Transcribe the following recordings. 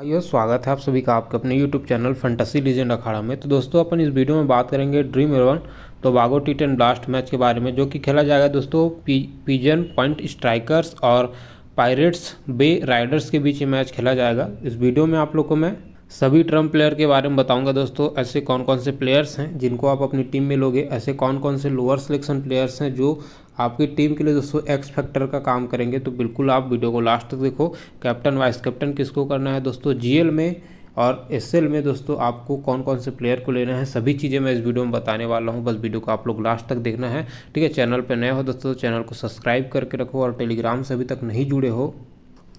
आइयो स्वागत है आप सभी का आपके अपने YouTube चैनल फंटसी लीजेंड अखाड़ा में तो दोस्तों अपन इस वीडियो में बात करेंगे ड्रीम इलेवन तो बागो टी टेन ब्लास्ट मैच के बारे में जो कि खेला जाएगा दोस्तों पी पीजन पॉइंट स्ट्राइकर्स और पायरेट्स बे राइडर्स के बीच ये मैच खेला जाएगा इस वीडियो में आप लोग को मैं सभी ट्रम्प प्लेयर के बारे में बताऊंगा दोस्तों ऐसे कौन कौन से प्लेयर्स हैं जिनको आप अपनी टीम में लोगे ऐसे कौन कौन से लोअर सिलेक्शन प्लेयर्स हैं जो आपकी टीम के लिए दोस्तों एक्स फैक्टर का काम करेंगे तो बिल्कुल आप वीडियो को लास्ट तक देखो कैप्टन वाइस कैप्टन किसको करना है दोस्तों जीएल में और एस में दोस्तों आपको कौन कौन से प्लेयर को लेना है सभी चीज़ें मैं इस वीडियो में बताने वाला हूँ बस वीडियो को आप लोग लास्ट तक देखना है ठीक है चैनल पर नए हो दोस्तों चैनल को सब्सक्राइब करके रखो और टेलीग्राम से अभी तक नहीं जुड़े हो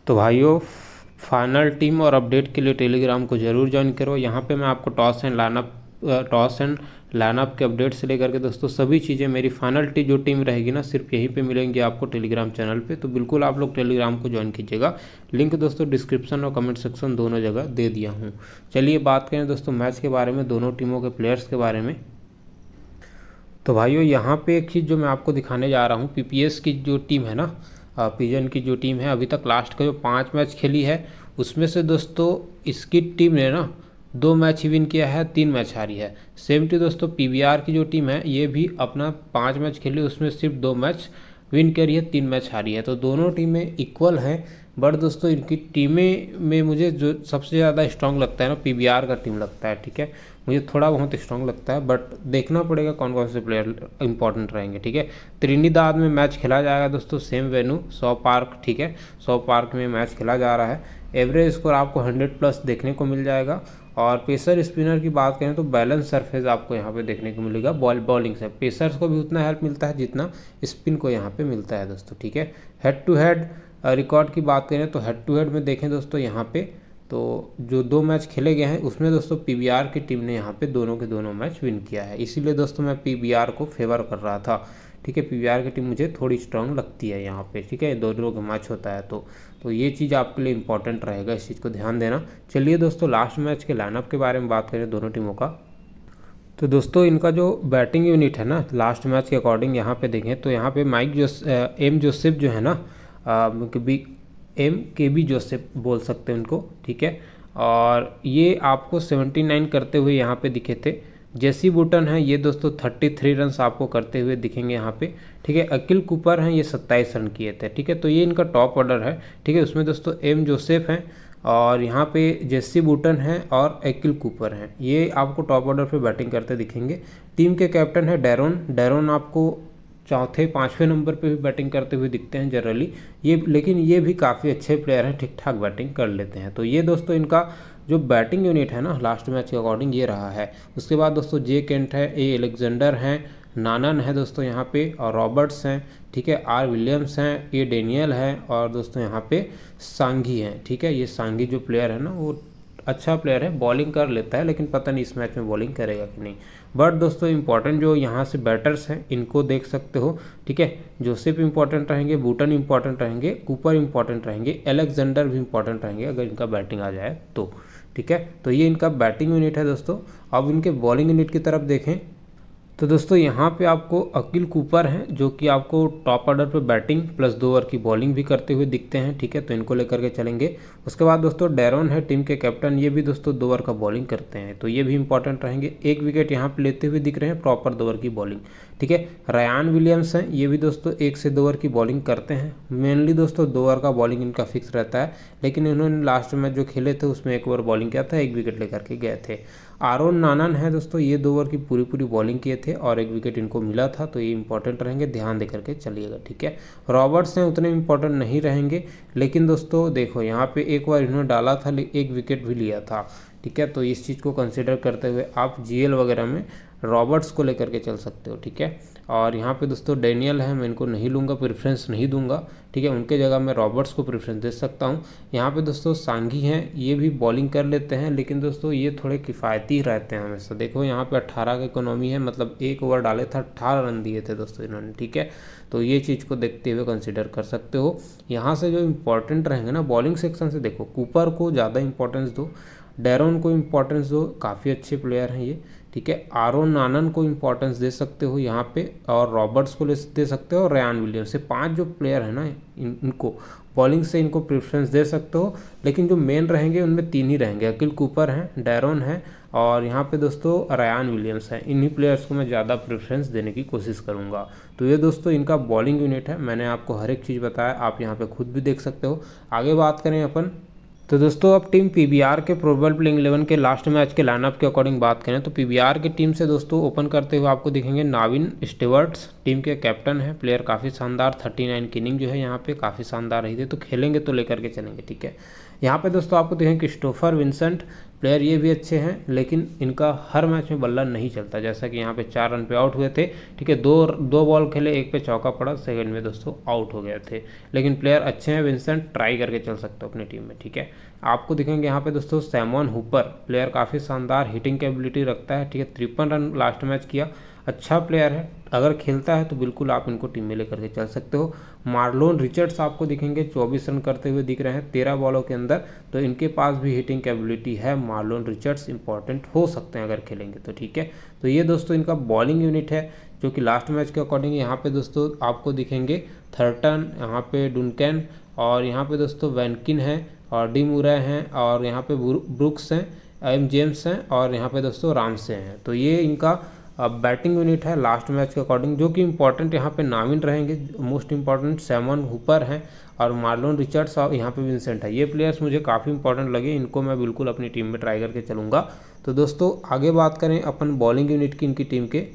तो भाइयों फाइनल टीम और अपडेट के लिए टेलीग्राम को जरूर ज्वाइन करो यहाँ पर मैं आपको toss and lineup toss and lineup के अपडेट से लेकर के दोस्तों सभी चीज़ें मेरी फाइनल टी जो टीम रहेगी ना सिर्फ यहीं पे मिलेंगी आपको टेलीग्राम चैनल पे तो बिल्कुल आप लोग टेलीग्राम को ज्वाइन कीजिएगा लिंक दोस्तों डिस्क्रिप्शन और कमेंट सेक्शन दोनों जगह दे दिया हूँ चलिए बात करें दोस्तों मैच के बारे में दोनों टीमों के प्लेयर्स के बारे में तो भाइयों यहाँ पर एक चीज़ जो मैं आपको दिखाने जा रहा हूँ पी की जो टीम है ना पिजन की जो टीम है अभी तक लास्ट का जो पाँच मैच खेली है उसमें से दोस्तों इसकी टीम ने ना दो मैच ही विन किया है तीन मैच हारी है सेम टू दोस्तों पीवीआर की जो टीम है ये भी अपना पाँच मैच खेली उसमें सिर्फ दो मैच विन करी है तीन मैच हारी है तो दोनों टीमें इक्वल हैं बट दोस्तों इनकी टीमें में मुझे जो सबसे ज़्यादा स्ट्रांग लगता है ना पी का टीम लगता है ठीक है मुझे थोड़ा बहुत स्ट्रांग लगता है बट देखना पड़ेगा कौन कौन से प्लेयर इंपॉर्टेंट रहेंगे ठीक है त्रिनीदाद में मैच खेला जाएगा दोस्तों सेम वेन्यू सौ पार्क ठीक है सौ पार्क में मैच खेला जा रहा है एवरेज स्कोर आपको हंड्रेड प्लस देखने को मिल जाएगा और पेसर स्पिनर की बात करें तो बैलेंस सरफेस आपको यहाँ पे देखने को मिलेगा बॉल बॉलिंग से पेसर्स को भी उतना हेल्प मिलता है जितना स्पिन को यहाँ पे मिलता है दोस्तों ठीक है हेड टू हेड रिकॉर्ड की बात करें तो हेड टू हेड में देखें दोस्तों यहाँ पे तो जो दो मैच खेले गए हैं उसमें दोस्तों पी की टीम ने यहाँ पर दोनों के दोनों मैच विन किया है इसीलिए दोस्तों मैं पी को फेवर कर रहा था ठीक है पीवीआर की टीम मुझे थोड़ी स्ट्रांग लगती है यहाँ पे ठीक है दोनों का मैच होता है तो तो ये चीज़ आपके लिए इंपॉर्टेंट रहेगा इस चीज़ को ध्यान देना चलिए दोस्तों लास्ट मैच के लाइनअप के बारे में बात करें दोनों टीमों का तो दोस्तों इनका जो बैटिंग यूनिट है ना लास्ट मैच के अकॉर्डिंग यहाँ पर देखें तो यहाँ पर माइक जोस एम जोसेफ जो है ना बी एम के बी जोसेफ बोल सकते हैं उनको ठीक है और ये आपको नाइन करते हुए यहाँ पे दिखे थे जेसी बुटन है ये दोस्तों थर्टी थ्री रन आपको करते हुए दिखेंगे यहाँ पे ठीक है अकिल कुपर हैं ये सत्ताईस रन किए थे ठीक है तो ये इनका टॉप ऑर्डर है ठीक है उसमें दोस्तों एम जोसेफ हैं और यहाँ पे जेसी बूटन है और अकिल कूपर हैं ये आपको टॉप ऑर्डर पे बैटिंग करते दिखेंगे टीम के कैप्टन है डेरोन डेरोन आपको चौथे पाँचवें नंबर पर भी बैटिंग करते हुए दिखते हैं जनरली ये लेकिन ये भी काफ़ी अच्छे प्लेयर हैं ठीक ठाक बैटिंग कर लेते हैं तो ये दोस्तों इनका जो बैटिंग यूनिट है ना लास्ट मैच के अकॉर्डिंग ये रहा है उसके बाद दोस्तों जे केंट है ए एलेक्जेंडर हैं नानन है दोस्तों यहाँ पे और रॉबर्ट्स हैं ठीक है आर विलियम्स हैं ए डेनियल हैं और दोस्तों यहाँ पे सांघी हैं ठीक है ये सांघी जो प्लेयर है ना वो अच्छा प्लेयर है बॉलिंग कर लेता है लेकिन पता नहीं इस मैच में बॉलिंग करेगा कि नहीं बट दोस्तों इंपॉर्टेंट जो यहाँ से बैटर्स हैं इनको देख सकते हो ठीक है जोसेफ इंपॉर्टेंट रहेंगे बूटन इंपॉर्टेंट रहेंगे कूपर इंपॉर्टेंट रहेंगे एलेक्जेंडर भी इंपॉर्टेंट रहेंगे अगर इनका बैटिंग आ जाए तो ठीक है तो ये इनका बैटिंग यूनिट है दोस्तों अब इनके बॉलिंग यूनिट की तरफ देखें तो दोस्तों यहाँ पे आपको अकिल कूपर हैं जो कि आपको टॉप ऑर्डर पे बैटिंग प्लस दो ओवर की बॉलिंग भी करते हुए दिखते हैं ठीक है तो इनको लेकर के चलेंगे उसके बाद दोस्तों डेरोन है टीम के कैप्टन ये भी दोस्तों दो ओवर का बॉलिंग करते हैं तो ये भी इंपॉर्टेंट रहेंगे एक विकेट यहाँ पे लेते हुए दिख रहे हैं प्रॉपर दो ओवर की बॉलिंग ठीक है रयान विलियम्स हैं ये भी दोस्तों एक से दो ओवर की बॉलिंग करते हैं मेनली दोस्तों दो ओवर का बॉलिंग इनका फिक्स रहता है लेकिन इन्होंने लास्ट मैच जो खेले थे उसमें एक ओवर बॉलिंग किया था एक विकेट लेकर के गए थे आरोन नानन है दोस्तों ये दो ओवर की पूरी पूरी बॉलिंग किए थे और एक विकेट इनको मिला था तो ये इंपॉर्टेंट रहेंगे ध्यान दे करके चलिएगा ठीक है रॉबर्ट्स हैं उतने इंपॉर्टेंट नहीं रहेंगे लेकिन दोस्तों देखो यहाँ पे एक बार इन्होंने डाला था एक विकेट भी लिया था ठीक है तो इस चीज़ को कंसिडर करते हुए आप जीएल वगैरह में रॉबर्ट्स को लेकर के चल सकते हो ठीक है और यहाँ पे दोस्तों डेनियल है मैं इनको नहीं लूँगा प्रेफरेंस नहीं दूंगा ठीक है उनके जगह मैं रॉबर्ट्स को प्रेफरेंस दे सकता हूँ यहाँ पे दोस्तों सांघी हैं ये भी बॉलिंग कर लेते हैं लेकिन दोस्तों ये थोड़े किफ़ायती रहते हैं हमेशा देखो यहाँ पे 18 का इकोनॉमी है मतलब एक ओवर डाले था अट्ठारह रन दिए थे दोस्तों इन्होंने ठीक है तो ये चीज़ को देखते हुए कंसिडर कर सकते हो यहाँ से जो इंपॉर्टेंट रहेंगे ना बॉलिंग सेक्शन से देखो कूपर को ज़्यादा इंपॉर्टेंस दो डेरोन को इम्पोर्टेंस दो काफ़ी अच्छे प्लेयर हैं ये ठीक है आरो नानन को इम्पोर्टेंस दे सकते हो यहाँ पे और रॉबर्ट्स को ले दे सकते हो और रयान विलियम से पांच जो प्लेयर हैं ना इन इनको बॉलिंग से इनको प्रेफरेंस दे सकते हो लेकिन जो मेन रहेंगे उनमें तीन ही रहेंगे अकिल कूपर हैं डैरोन हैं और यहाँ पे दोस्तों रयान विलियम्स हैं इन्हीं प्लेयर्स को मैं ज़्यादा प्रेफरेंस देने की कोशिश करूँगा तो ये दोस्तों इनका बॉलिंग यूनिट है मैंने आपको हर एक चीज़ बताया आप यहाँ पर खुद भी देख सकते हो आगे बात करें अपन तो दोस्तों अब टीम पीबीआर के प्रोबल प्लेइंग इलेवन के लास्ट मैच के लाइनअप के अकॉर्डिंग बात करें तो पीबीआर की टीम से दोस्तों ओपन करते हुए आपको दिखेंगे नाविन स्टेवर्ट्स टीम के कैप्टन हैं प्लेयर काफ़ी शानदार थर्टी नाइन की इनिंग जो है यहाँ पे काफ़ी शानदार रही थी तो खेलेंगे तो लेकर के चलेंगे ठीक है यहाँ पे दोस्तों आपको देखेंगे क्रिस्टोफर विंसेंट प्लेयर ये भी अच्छे हैं लेकिन इनका हर मैच में बल्ला नहीं चलता जैसा कि यहाँ पे चार रन पे आउट हुए थे ठीक है दो दो बॉल खेले एक पे चौका पड़ा सेकंड में दोस्तों आउट हो गए थे लेकिन प्लेयर अच्छे हैं विंसेंट ट्राई करके चल सकते हो अपनी टीम में ठीक है आपको दिखेंगे यहाँ पे दोस्तों सैमॉन हुपर प्लेयर काफ़ी शानदार हिटिंग कैबिलिटी रखता है ठीक है तिरपन रन लास्ट मैच किया अच्छा प्लेयर है अगर खेलता है तो बिल्कुल आप इनको टीम में लेकर के चल सकते हो मार्लोन रिचर्ड्स आपको दिखेंगे 24 रन करते हुए दिख रहे हैं 13 बॉलों के अंदर तो इनके पास भी हिटिंग कैपेबिलिटी है मार्लोन रिचर्ड्स इंपॉर्टेंट हो सकते हैं अगर खेलेंगे तो ठीक है तो ये दोस्तों इनका बॉलिंग यूनिट है जो कि लास्ट मैच के अकॉर्डिंग यहाँ पे दोस्तों आपको दिखेंगे थर्टन यहाँ पे डुनकैन और यहाँ पे दोस्तों वैनकिन हैं और डी मुरा हैं और यहाँ पे ब्रुक्स हैं एम जेम्स हैं और यहाँ पे दोस्तों रामसे हैं तो ये इनका बैटिंग यूनिट है लास्ट मैच के अकॉर्डिंग जो कि इम्पोर्टेंट यहाँ पे नामिन रहेंगे मोस्ट इम्पॉर्टेंट सेमन हुपर हैं और मार्लोन रिचर्ड्स और यहाँ पे विंसेंट है ये प्लेयर्स मुझे काफ़ी इंपॉर्टेंट लगे इनको मैं बिल्कुल अपनी टीम में ट्राई करके चलूँगा तो दोस्तों आगे बात करें अपन बॉलिंग यूनिट की इनकी टीम के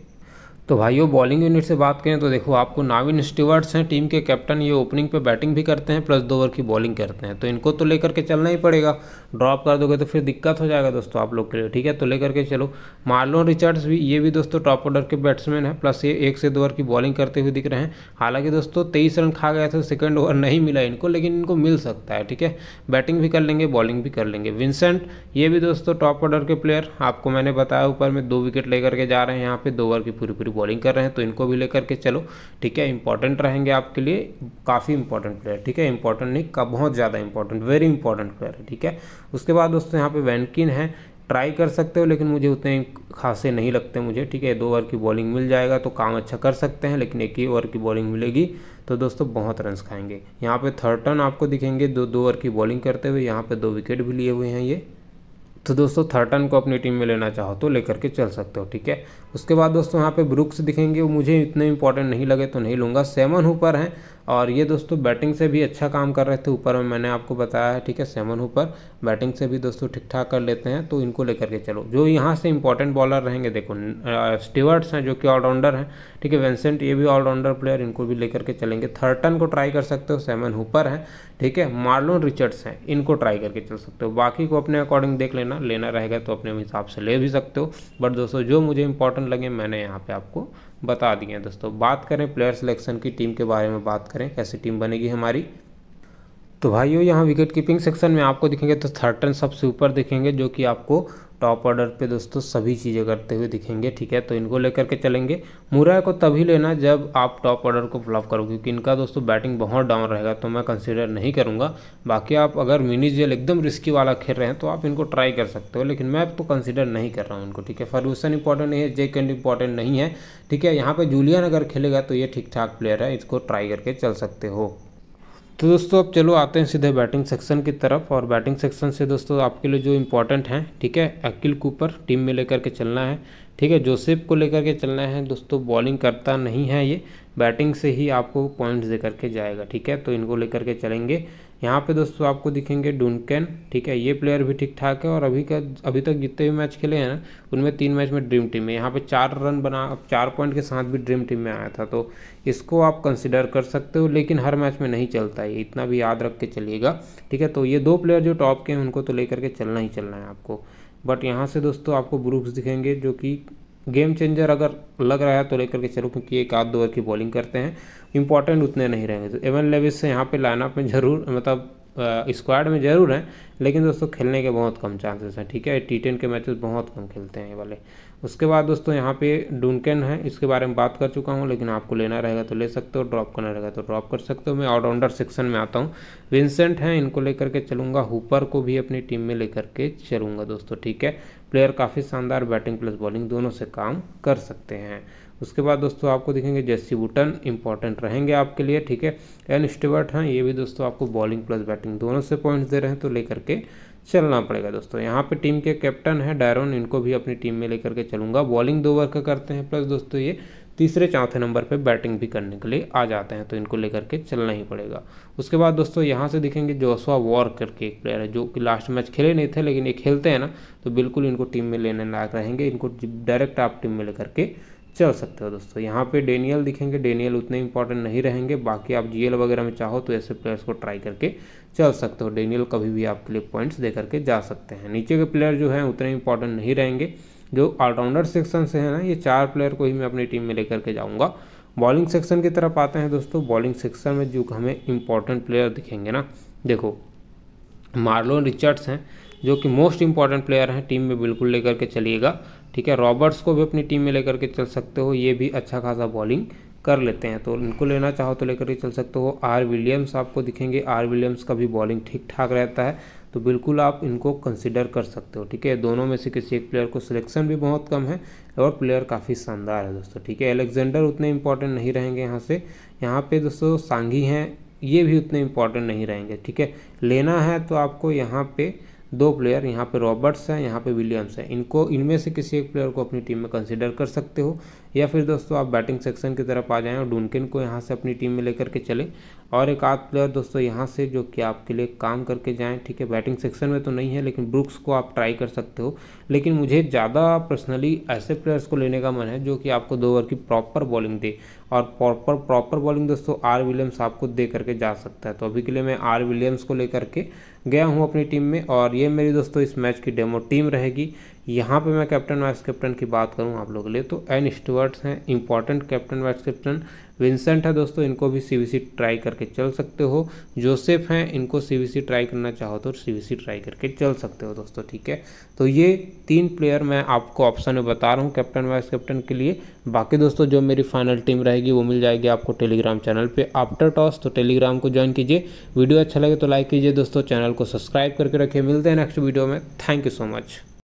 तो भाइयों बॉलिंग यूनिट से बात करें तो देखो आपको नाविन स्टीवर्ट्स हैं टीम के कैप्टन ये ओपनिंग पे बैटिंग भी करते हैं प्लस दो ओवर की बॉलिंग करते हैं तो इनको तो लेकर के चलना ही पड़ेगा ड्रॉप कर दोगे तो फिर दिक्कत हो जाएगा दोस्तों आप लोग के लिए ठीक है तो लेकर के चलो मार्लोन रिचर्ड्स भी ये भी दोस्तों टॉप ऑर्डर के बैट्समैन है प्लस ये एक से दो ओवर की बॉलिंग करते हुए दिख रहे हैं हालांकि दोस्तों तेईस रन खा गए थे सेकेंड ओवर नहीं मिला इनको लेकिन इनको मिल सकता है ठीक है बैटिंग भी कर लेंगे बॉलिंग भी कर लेंगे विंसेंट ये भी दोस्तों टॉप ऑर्डर के प्लेयर आपको मैंने बताया ऊपर में दो विकेट लेकर के जा रहे हैं यहाँ पे दो ओवर की पूरी पूरी बॉलिंग कर रहे हैं तो इनको भी लेकर के चलो ठीक है इंपॉर्टेंट रहेंगे आपके लिए काफ़ी इंपॉर्टेंट प्लेयर ठीक है इंपॉर्टेंट नहीं का बहुत ज़्यादा इंपॉर्टेंट वेरी इंपॉर्टेंट प्लेयर है ठीक है उसके बाद दोस्तों यहाँ पे वैनकिन है ट्राई कर सकते हो लेकिन मुझे उतने खासे नहीं लगते मुझे ठीक है दो ओवर की बॉलिंग मिल जाएगा तो काम अच्छा कर सकते हैं लेकिन एक ही ओवर की बॉलिंग मिलेगी तो दोस्तों बहुत रन खाएंगे यहाँ पे थर्ड टर्न आपको दिखेंगे दो दो ओवर की बॉलिंग करते हुए यहाँ पे दो विकेट भी लिए हुए हैं ये तो दोस्तों थर्टन को अपनी टीम में लेना चाहो तो लेकर के चल सकते हो ठीक है उसके बाद दोस्तों यहाँ पे ब्रुक्स दिखेंगे वो मुझे इतने इंपॉर्टेंट नहीं लगे तो नहीं लूँगा सेवन ऊपर हैं और ये दोस्तों बैटिंग से भी अच्छा काम कर रहे थे ऊपर में मैंने आपको बताया है ठीक है सेवन ऊपर बैटिंग से भी दोस्तों ठीक ठाक कर लेते हैं तो इनको लेकर के चलो जो यहाँ से इंपॉर्टेंट बॉलर रहेंगे देखो स्टीवर्ट्स हैं जो कि ऑलराउंडर हैं ठीक है वेंसेंट ये भी ऑलराउंडर प्लेयर इनको भी लेकर के चलेंगे थर्टन को ट्राई कर सकते हो सेवन ऊपर हैं ठीक है मार्लोन रिचर्ड्स हैं इनको ट्राई करके चल सकते हो बाकी को अपने अकॉर्डिंग देख लेना लेना रहेगा तो अपने हिसाब से ले भी सकते हो बट दोस्तों जो मुझे इंपॉर्टेंट लगे मैंने यहाँ पर आपको बता दिए हैं दोस्तों बात करें प्लेयर सिलेक्शन की टीम के बारे में बात करें कैसी टीम बनेगी हमारी तो भाइयों यहाँ विकेट कीपिंग सेक्शन में आपको दिखेंगे तो थर्टन सबसे ऊपर दिखेंगे जो कि आपको टॉप ऑर्डर पे दोस्तों सभी चीज़ें करते हुए दिखेंगे ठीक है तो इनको लेकर के चलेंगे मुराय को तभी लेना जब आप टॉप ऑर्डर को फ्लॉप करोगे क्योंकि इनका दोस्तों बैटिंग बहुत डाउन रहेगा तो मैं कंसिडर नहीं करूँगा बाकी आप अगर मिनी जेल एकदम रिस्की वाला खेल रहे हैं तो आप इनको ट्राई कर सकते हो लेकिन मैं तो कंसिडर नहीं कर रहा हूँ इनको ठीक है फर्गूसन इंपॉर्टेंट नहीं है जे कैंड इंपॉर्टेंट नहीं है ठीक है यहाँ पर जूलियन अगर खेलेगा तो ये ठीक ठाक प्लेयर है इसको ट्राई करके चल सकते हो तो दोस्तों अब चलो आते हैं सीधे बैटिंग सेक्शन की तरफ और बैटिंग सेक्शन से दोस्तों आपके लिए जो इम्पोर्टेंट हैं ठीक है अकिल कूपर टीम में लेकर के चलना है ठीक है जोसेफ को लेकर के चलना है दोस्तों बॉलिंग करता नहीं है ये बैटिंग से ही आपको पॉइंट्स दे करके जाएगा ठीक है तो इनको लेकर के चलेंगे यहाँ पे दोस्तों आपको दिखेंगे डुनकेन ठीक है ये प्लेयर भी ठीक ठाक है और अभी का अभी तक जितने भी मैच खेले हैं ना उनमें तीन मैच में ड्रीम टीम में यहाँ पे चार रन बना चार पॉइंट के साथ भी ड्रीम टीम में आया था तो इसको आप कंसिडर कर सकते हो लेकिन हर मैच में नहीं चलता है इतना भी याद रख के चलिएगा ठीक है तो ये दो प्लेयर जो टॉप के हैं उनको तो लेकर के चलना ही चलना है आपको बट यहाँ से दोस्तों आपको ब्रूक्स दिखेंगे जो कि गेम चेंजर अगर लग रहा है तो लेकर के चलो क्योंकि एक आध दो ओवर की बॉलिंग करते हैं इंपॉर्टेंट उतने नहीं रहेंगे तो एवन लेविस से यहाँ पे लाइनअप में जरूर मतलब स्क्वाड में ज़रूर हैं लेकिन दोस्तों खेलने के बहुत कम चांसेस हैं ठीक है टी टेन के मैचेस बहुत कम खेलते हैं ये वाले उसके बाद दोस्तों यहाँ पे डूनकेन है इसके बारे में बात कर चुका हूँ लेकिन आपको लेना रहेगा तो ले सकते हो ड्रॉप करना रहेगा तो ड्रॉप कर सकते हो मैं ऑलराउंडर सेक्शन में आता हूँ विंसेंट हैं इनको लेकर के चलूँगा हुपर को भी अपनी टीम में लेकर के चलूँगा दोस्तों ठीक है प्लेयर काफ़ी शानदार बैटिंग प्लस बॉलिंग दोनों से काम कर सकते हैं उसके बाद दोस्तों आपको देखेंगे जेसी वुटन इंपॉर्टेंट रहेंगे आपके लिए ठीक है एन स्टेवर्ट हैं ये भी दोस्तों आपको बॉलिंग प्लस बैटिंग दोनों से पॉइंट्स दे रहे हैं तो लेकर के चलना पड़ेगा दोस्तों यहाँ पे टीम के कैप्टन है डायरोन इनको भी अपनी टीम में लेकर के चलूंगा बॉलिंग दो वर्क करते हैं प्लस दोस्तों ये तीसरे चौथे नंबर पे बैटिंग भी करने के लिए आ जाते हैं तो इनको लेकर के चलना ही पड़ेगा उसके बाद दोस्तों यहाँ से दिखेंगे जोसवा वॉर करके एक प्लेयर है जो कि लास्ट मैच खेले नहीं थे लेकिन ये खेलते हैं ना तो बिल्कुल इनको टीम में लेने लायक रहेंगे इनको डायरेक्ट आप टीम में लेकर के चल सकते हो दोस्तों यहाँ पे डेनियल दिखेंगे डेनियल उतने इंपॉर्टेंट नहीं रहेंगे बाकी आप जीएल वगैरह में चाहो तो ऐसे प्लेयर्स को ट्राई करके चल सकते हो डेनियल कभी भी आपके लिए पॉइंट्स दे करके जा सकते हैं नीचे के प्लेयर जो हैं उतने इंपॉर्टेंट नहीं रहेंगे जो ऑलराउंडर सेक्शन से है ना ये चार प्लेयर को ही मैं अपनी टीम में लेकर के जाऊँगा बॉलिंग सेक्शन की तरफ आते हैं दोस्तों बॉलिंग सेक्शन में जो हमें इंपॉर्टेंट प्लेयर दिखेंगे ना देखो मार्लोन रिचर्ड्स हैं जो कि मोस्ट इंपॉर्टेंट प्लेयर हैं टीम में बिल्कुल लेकर के चलिएगा ठीक है रॉबर्ट्स को भी अपनी टीम में लेकर के चल सकते हो ये भी अच्छा खासा बॉलिंग कर लेते हैं तो इनको लेना चाहो तो लेकर के चल सकते हो आर विलियम्स आपको दिखेंगे आर विलियम्स का भी बॉलिंग ठीक ठाक रहता है तो बिल्कुल आप इनको कंसिडर कर सकते हो ठीक है दोनों में से किसी एक प्लेयर को सिलेक्शन भी बहुत कम है और प्लेयर काफ़ी शानदार है दोस्तों ठीक है एलेक्जेंडर उतने इंपॉर्टेंट नहीं रहेंगे यहाँ से यहाँ पे दोस्तों सांघी हैं ये भी उतने इंपॉर्टेंट नहीं रहेंगे ठीक है लेना है तो आपको यहाँ पे दो प्लेयर यहाँ पे रॉबर्ट्स हैं यहाँ पे विलियम्स हैं इनको इनमें से किसी एक प्लेयर को अपनी टीम में कंसिडर कर सकते हो या फिर दोस्तों आप बैटिंग सेक्शन की तरफ आ जाएं और डुनकिन को यहाँ से अपनी टीम में लेकर के चले और एक आध प्लेयर दोस्तों यहाँ से जो कि आपके लिए काम करके जाएं ठीक है बैटिंग सेक्शन में तो नहीं है लेकिन ब्रुक्स को आप ट्राई कर सकते हो लेकिन मुझे ज़्यादा पर्सनली ऐसे प्लेयर्स को लेने का मन है जो कि आपको दो ओवर की प्रॉपर बॉलिंग दे और प्रॉपर प्रॉपर बॉलिंग दोस्तों आर विलियम्स आपको दे करके जा सकता है तो अभी के लिए मैं आर विलियम्स को लेकर के गया हूँ अपनी टीम में और ये मेरी दोस्तों इस मैच की डेमो टीम रहेगी यहाँ पे मैं कैप्टन वाइस कैप्टन की बात करूँ आप लोगों के लिए तो एन स्टूवर्ट्स हैं important captain vice captain Vincent है दोस्तों इनको भी सी ट्राई करके चल सकते हो जोसेफ हैं इनको सी ट्राई करना चाहो तो सी ट्राई करके चल सकते हो दोस्तों ठीक है तो ये तीन प्लेयर मैं आपको ऑप्शन में बता रहा हूँ कैप्टन वाइस कैप्टन के लिए बाकी दोस्तों जो मेरी फाइनल टीम रहेगी वो मिल जाएगी आपको टेलीग्राम चैनल पर आफ्टर टॉस तो टेलीग्राम को ज्वाइन कीजिए वीडियो अच्छा लगे तो लाइक कीजिए दोस्तों चैनल को सब्सक्राइब करके रखिए मिलते हैं नेक्स्ट वीडियो में थैंक यू सो मच